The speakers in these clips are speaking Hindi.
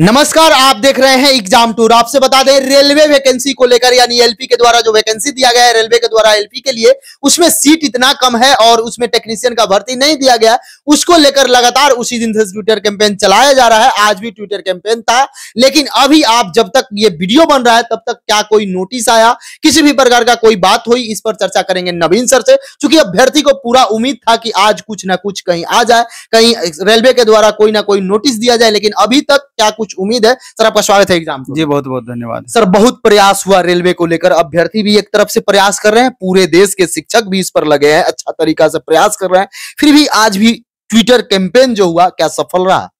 नमस्कार आप देख रहे हैं एग्जाम टूर आपसे बता दें रेलवे वैकेंसी को लेकर यानी एलपी के द्वारा जो वैकेंसी दिया गया है रेलवे के द्वारा एलपी के लिए उसमें सीट इतना कम है और उसमें टेक्नीशियन का भर्ती नहीं दिया गया उसको लेकर लगातार उसी दिन से ट्विटर कैंपेन चलाया जा रहा है आज भी ट्विटर कैंपेन था लेकिन अभी आप जब तक ये वीडियो बन रहा है तब तक क्या कोई नोटिस आया किसी भी प्रकार का कोई बात हुई इस पर चर्चा करेंगे नवीन सर से चूंकि अभ्यर्थी को पूरा उम्मीद था कि आज कुछ ना कुछ कहीं आ जाए कहीं रेलवे के द्वारा कोई ना कोई नोटिस दिया जाए लेकिन अभी तक क्या कुछ उम्मीद है सर आपका स्वागत है एग्जाम जी बहुत बहुत धन्यवाद सर बहुत प्रयास हुआ रेलवे को लेकर अभ्यर्थी भी एक तरफ से प्रयास कर रहे हैं पूरे देश के शिक्षक भी इस पर लगे हैं अच्छा तरीका से प्रयास कर रहे हैं फिर भी आज भी ट्विटर कैंपेन जो हुआ क्या सफल रहा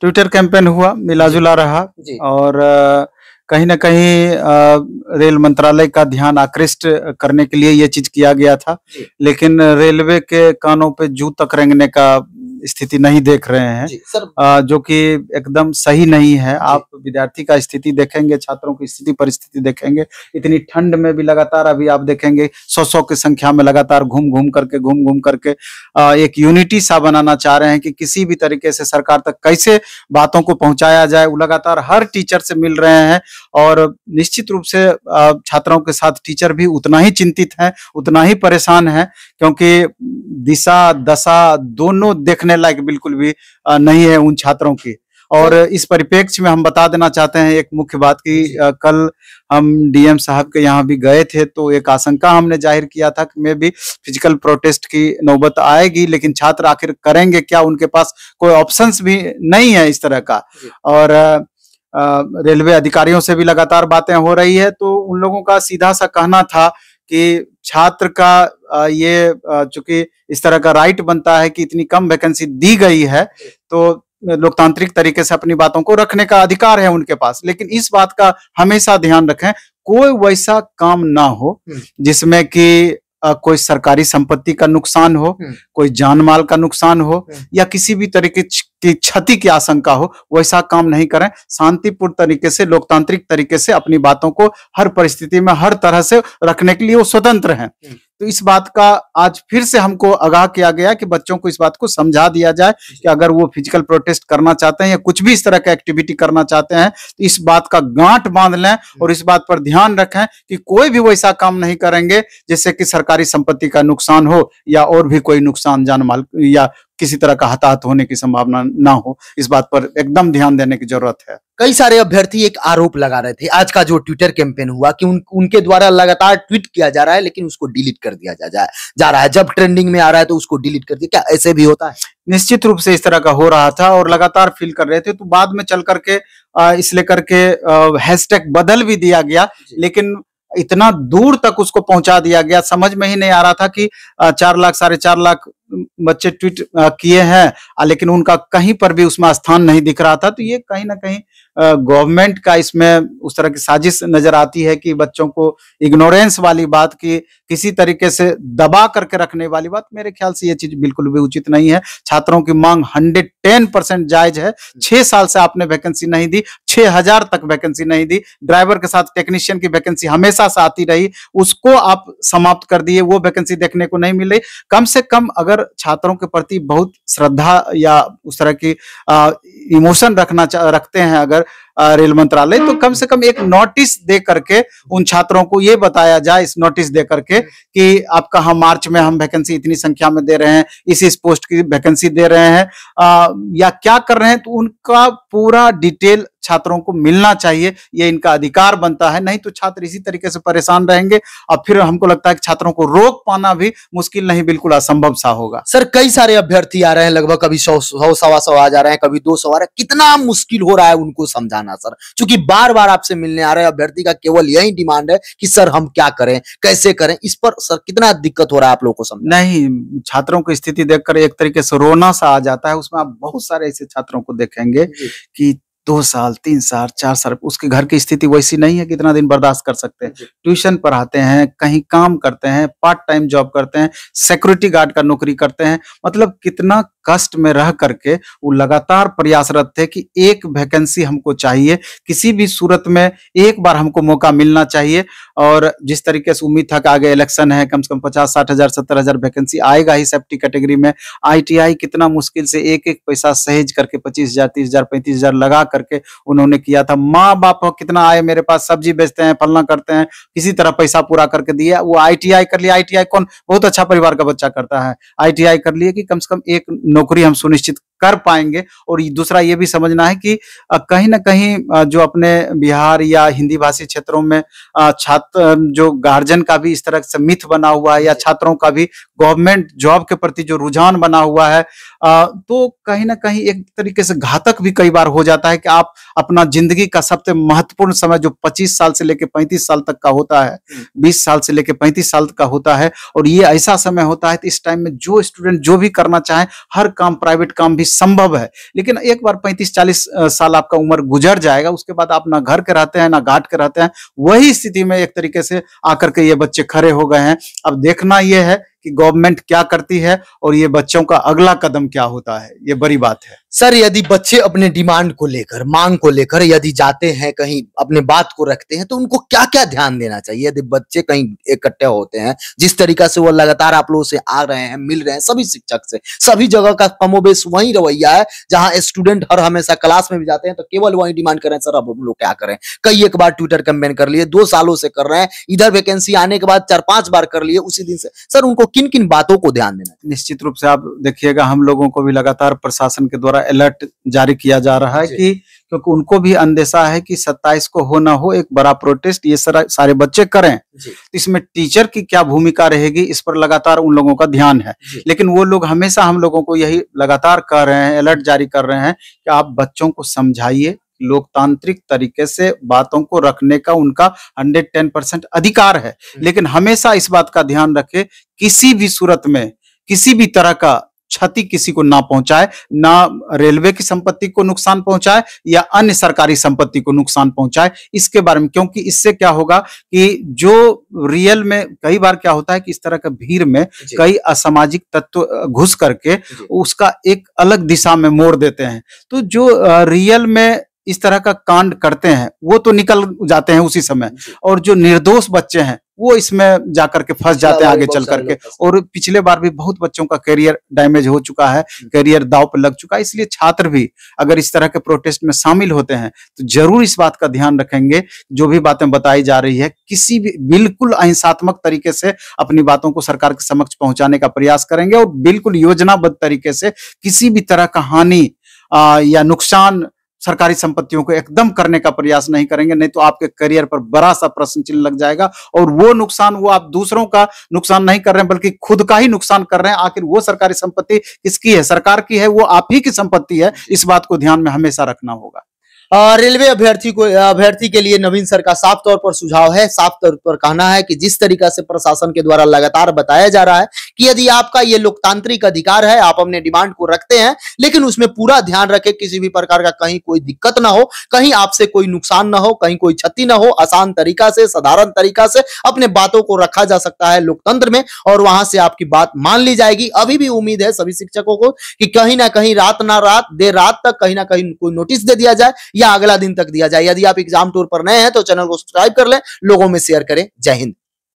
ट्विटर कैंपेन हुआ मिला जुला रहा और कहीं ना कहीं रेल मंत्रालय का ध्यान आकृष्ट करने के लिए यह चीज किया गया था लेकिन रेलवे के कानों पे जू तक रेंगने का स्थिति नहीं देख रहे हैं जो कि एकदम सही नहीं है आप विद्यार्थी का स्थिति देखेंगे छात्रों की स्थिति परिस्थिति देखेंगे इतनी ठंड में भी लगातार अभी आप देखेंगे सौ सौ की संख्या में लगातार घूम घूम करके घूम घूम करके एक यूनिटी सा बनाना चाह रहे हैं कि किसी भी तरीके से सरकार तक कैसे बातों को पहुंचाया जाए वो लगातार हर टीचर से मिल रहे हैं और निश्चित रूप से छात्रों के साथ टीचर भी उतना ही चिंतित है उतना ही परेशान है क्योंकि दिशा दशा दोनों देखने देखने लायक बिल्कुल भी नहीं है उन छात्रों की और इस परिप्रेक्ष्य में हम बता देना चाहते हैं एक मुख्य बात की कल हम डीएम साहब के यहाँ भी गए थे तो एक आशंका हमने जाहिर किया था कि मैं भी फिजिकल प्रोटेस्ट की नौबत आएगी लेकिन छात्र आखिर करेंगे क्या उनके पास कोई ऑप्शंस भी नहीं है इस तरह का और रेलवे अधिकारियों से भी लगातार बातें हो रही है तो उन लोगों का सीधा सा कहना था कि छात्र का ये चूंकि इस तरह का राइट बनता है कि इतनी कम वैकेंसी दी गई है तो लोकतांत्रिक तरीके से अपनी बातों को रखने का अधिकार है उनके पास लेकिन इस बात का हमेशा ध्यान रखें कोई वैसा काम ना हो हम्म। जिसमें कि कोई सरकारी संपत्ति का नुकसान हो हम्म। कोई जान माल का नुकसान हो हम्म। या किसी भी तरीके की क्षति की आशंका हो वैसा काम नहीं करें शांतिपूर्ण तरीके से लोकतांत्रिक तरीके से अपनी बातों को हर परिस्थिति में हर तरह से रखने के लिए वो स्वतंत्र हैं तो इस बात का आज फिर से हमको आगाह किया गया कि बच्चों को इस बात को समझा दिया जाए कि अगर वो फिजिकल प्रोटेस्ट करना चाहते हैं या कुछ भी इस तरह का एक्टिविटी करना चाहते हैं तो इस बात का गांठ बांध लें और इस बात पर ध्यान रखें कि कोई भी वैसा काम नहीं करेंगे जिससे कि सरकारी संपत्ति का नुकसान हो या और भी कोई नुकसान जान माल या किसी तरह का हताहत होने की संभावना ना हो इस बात पर एकदम ध्यान देने की जरूरत है कई सारे अभ्यर्थी एक आरोप लगा रहे थे आज का जो ट्विटर कैंपेन हुआ कि उन, उनके द्वारा लगातार ट्वीट किया जा रहा है लेकिन उसको डिलीट कर दिया जा, जा, जा रहा है जब ट्रेंडिंग में आ रहा है तो उसको डिलीट कर दिया क्या ऐसे भी होता है निश्चित रूप से इस तरह का हो रहा था और लगातार फील कर रहे थे तो बाद में चल करके इस लेकर के हैशटैग बदल भी दिया गया लेकिन इतना दूर तक उसको पहुंचा दिया गया समझ में ही नहीं आ रहा था कि चार लाख साढ़े चार लाख बच्चे ट्वीट किए हैं लेकिन उनका कहीं पर भी उसमें स्थान नहीं दिख रहा था तो ये कहीं ना कहीं गवर्नमेंट का इसमें उस तरह की साजिश नजर आती है कि बच्चों को इग्नोरेंस वाली बात की किसी तरीके से दबा करके रखने वाली बात मेरे ख्याल से ये चीज बिल्कुल भी उचित नहीं है छात्रों की मांग हंड्रेड टेन परसेंट जायज है छह साल से आपने वैकेंसी नहीं दी छह हजार तक वैकेंसी नहीं दी ड्राइवर के साथ टेक्नीशियन की वैकेंसी हमेशा से आती रही उसको आप समाप्त कर दिए वो वैकेंसी देखने को नहीं मिल रही कम से कम अगर लेकर छात्रों के प्रति बहुत श्रद्धा या उस तरह की इमोशन रखना रखते हैं अगर रेल मंत्रालय तो कम से कम एक नोटिस दे करके उन छात्रों को ये बताया जाए इस नोटिस दे करके कि आपका हम मार्च में हम वैकेंसी इतनी संख्या में दे रहे हैं इस इस पोस्ट की वैकेंसी दे रहे हैं आ, या क्या कर रहे हैं तो उनका पूरा डिटेल छात्रों को मिलना चाहिए ये इनका अधिकार बनता है नहीं तो छात्र इसी तरीके से परेशान रहेंगे और फिर हमको लगता है कि छात्रों को रोक पाना भी मुश्किल नहीं बिल्कुल असंभव सा होगा सर कई सारे अभ्यर्थी आ रहे हैं लगभग कभी सौ सौ सवा सौ आ जा रहे हैं कभी दो सौ आ रहे हैं कितना मुश्किल हो रहा है उनको समझाना रहना सर क्योंकि बार बार आपसे मिलने आ रहे हैं अभ्यर्थी का केवल यही डिमांड है कि सर हम क्या करें कैसे करें इस पर सर कितना दिक्कत हो रहा है आप लोगों को समझ नहीं छात्रों की स्थिति देखकर एक तरीके से रोना सा आ जाता है उसमें आप बहुत सारे ऐसे छात्रों को देखेंगे कि दो साल तीन साल चार साल उसके घर की स्थिति वैसी नहीं है कितना दिन बर्दाश्त कर सकते हैं ट्यूशन पढ़ाते हैं कहीं काम करते हैं पार्ट टाइम जॉब करते हैं सिक्योरिटी गार्ड का नौकरी करते हैं मतलब कितना कष्ट में रह करके वो लगातार प्रयासरत थे कि एक वैकेंसी हमको चाहिए किसी भी सूरत में एक बार हमको मौका मिलना चाहिए और जिस तरीके से उम्मीद था कि आगे इलेक्शन है कम से कम पचास साठ हजार सत्तर हजार वैकेंसी आएगा ही सेफ्टी कैटेगरी में आईटीआई कितना मुश्किल से एक एक पैसा सहेज करके पच्चीस हजार तीस हजार पैंतीस हजार लगा करके उन्होंने किया था माँ बाप कितना आए मेरे पास सब्जी बेचते हैं फलना करते हैं किसी तरह पैसा पूरा करके दिया वो आई कर लिया आई कौन बहुत अच्छा परिवार का बच्चा करता है आई कर लिया कि कम से कम एक नौकरी हम सुनिश्चित कर पाएंगे और दूसरा ये भी समझना है कि कहीं ना कहीं जो अपने बिहार या हिंदी भाषी क्षेत्रों में छात्र जो गार्जियन का भी इस तरह से मिथ बना हुआ है या छात्रों का भी गवर्नमेंट जॉब के प्रति जो रुझान बना हुआ है तो कहीं ना कहीं एक तरीके से घातक भी कई बार हो जाता है कि आप अपना जिंदगी का सबसे महत्वपूर्ण समय जो 25 साल से लेकर 35 साल तक का होता है 20 हम्म। साल से लेकर 35 साल का होता है और ये ऐसा समय होता है तो इस टाइम में जो स्टूडेंट जो भी करना चाहे हर काम प्राइवेट काम भी संभव है लेकिन एक बार पैंतीस चालीस साल आपका उम्र गुजर जाएगा उसके बाद आप ना घर के रहते हैं ना घाट के रहते हैं वही स्थिति में एक तरीके से आकर के ये बच्चे खड़े हो गए हैं अब देखना यह है कि गवर्नमेंट क्या करती है और ये बच्चों का अगला कदम क्या होता है ये बड़ी बात है सर यदि बच्चे अपने डिमांड को लेकर मांग को लेकर यदि जाते हैं कहीं अपने बात को रखते हैं तो उनको क्या क्या ध्यान देना चाहिए यदि बच्चे कहीं इकट्ठे होते हैं जिस तरीका से वो लगातार आप लोगों से आ रहे हैं मिल रहे हैं सभी शिक्षक से सभी जगह का कमोबेश वही रवैया है जहां स्टूडेंट हर हमेशा क्लास में भी जाते हैं तो केवल वही डिमांड करें सर अब हम लोग क्या करें कई एक बार ट्विटर कंपेन कर लिए दो सालों से कर रहे हैं इधर वैकेंसी आने के बाद चार पांच बार कर लिए उसी दिन से सर उनको किन किन बातों को ध्यान देना निश्चित रूप से आप देखिएगा हम लोगों को भी लगातार प्रशासन के द्वारा अलर्ट जारी किया जा रहा है कि क्योंकि उनको भी अंदेशा है कि 27 को हो ना हो एक बड़ा प्रोटेस्ट ये सारे बच्चे करें तो इसमें टीचर की क्या भूमिका रहेगी इस पर लगातार उन लोगों का ध्यान है लेकिन वो लोग हमेशा हम लोगों को यही लगातार कर रहे हैं अलर्ट जारी कर रहे हैं कि आप बच्चों को समझाइए लोकतांत्रिक तरीके से बातों को रखने का उनका 110 परसेंट अधिकार है हम्म। लेकिन हमेशा इस बात का ध्यान रखे किसी भी सूरत में किसी भी तरह का क्षति किसी को ना पहुंचाए ना रेलवे की संपत्ति को नुकसान पहुंचाए या अन्य सरकारी संपत्ति को नुकसान पहुंचाए इसके बारे में क्योंकि इससे क्या होगा कि जो रियल में कई बार क्या होता है कि इस तरह का भीड़ में कई असामाजिक तत्व घुस करके उसका एक अलग दिशा में मोड़ देते हैं तो जो रियल में इस तरह का कांड करते हैं वो तो निकल जाते हैं उसी समय और जो निर्दोष बच्चे हैं वो इसमें जाकर के फंस जाते हैं आगे चल करके और पिछले बार भी बहुत बच्चों का करियर डैमेज हो चुका है करियर दाव पर लग चुका है इसलिए छात्र भी अगर इस तरह के प्रोटेस्ट में शामिल होते हैं तो जरूर इस बात का ध्यान रखेंगे जो भी बातें बताई जा रही है किसी भी बिल्कुल अहिंसात्मक तरीके से अपनी बातों को सरकार के समक्ष पहुंचाने का प्रयास करेंगे और बिल्कुल योजनाबद्ध तरीके से किसी भी तरह का हानि या नुकसान सरकारी संपत्तियों को एकदम करने का प्रयास नहीं करेंगे नहीं तो आपके करियर पर बड़ा सा प्रश्न चिन्ह लग जाएगा और वो नुकसान वो आप दूसरों का नुकसान नहीं कर रहे हैं बल्कि खुद का ही नुकसान कर रहे हैं आखिर वो सरकारी संपत्ति किसकी है सरकार की है वो आप ही की संपत्ति है इस बात को ध्यान में हमेशा रखना होगा रेलवे अभ्यर्थी को अभ्यर्थी के लिए नवीन सर का साफ तौर पर सुझाव है साफ तौर पर कहना है कि जिस तरीका से प्रशासन के द्वारा लगातार बताया जा रहा है कि यदि आपका ये लोकतांत्रिक अधिकार है आप अपने डिमांड को रखते हैं लेकिन उसमें पूरा ध्यान रखें किसी भी प्रकार का कहीं कोई दिक्कत ना हो कहीं आपसे कोई नुकसान ना हो कहीं कोई क्षति ना हो आसान तरीका से साधारण तरीका से अपने बातों को रखा जा सकता है लोकतंत्र में और वहां से आपकी बात मान ली जाएगी अभी भी उम्मीद है सभी शिक्षकों को कि कहीं ना कहीं रात ना रात देर रात तक कहीं ना कहीं कोई नोटिस दे दिया जाए या अगला दिन तक दिया जाए यदि आप एग्जाम टूर पर नए हैं तो चैनल को सब्सक्राइब कर लें लोगों में शेयर करें जय हिंद